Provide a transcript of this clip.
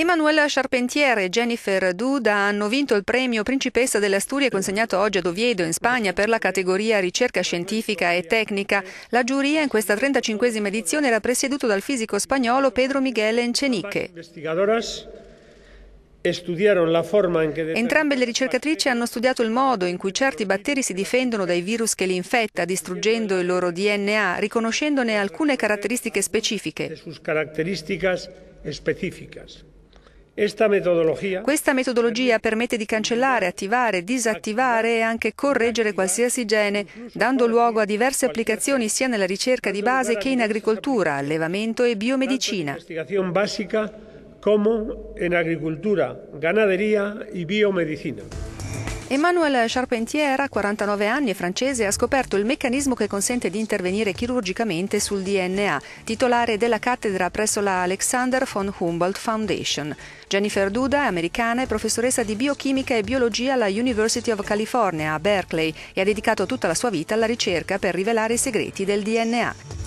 Emanuela Charpentier e Jennifer Duda hanno vinto il premio Principessa delle Asturie consegnato oggi ad Oviedo in Spagna per la categoria ricerca scientifica e tecnica. La giuria in questa 35esima edizione era presieduta dal fisico spagnolo Pedro Miguel Encenique. La forma Entrambe le ricercatrici hanno studiato il modo in cui certi batteri si difendono dai virus che li infetta, distruggendo il loro DNA, riconoscendone alcune caratteristiche specifiche. caratteristiche specifiche. Questa metodologia permette di cancellare, attivare, disattivare e anche correggere qualsiasi gene, dando luogo a diverse applicazioni sia nella ricerca di base che in agricoltura, allevamento e biomedicina. Come in agricoltura, ganaderia e biomedicina. Emmanuel Charpentier, a 49 anni e francese, ha scoperto il meccanismo che consente di intervenire chirurgicamente sul DNA, titolare della cattedra presso la Alexander von Humboldt Foundation. Jennifer Duda, americana, è professoressa di biochimica e biologia alla University of California a Berkeley e ha dedicato tutta la sua vita alla ricerca per rivelare i segreti del DNA.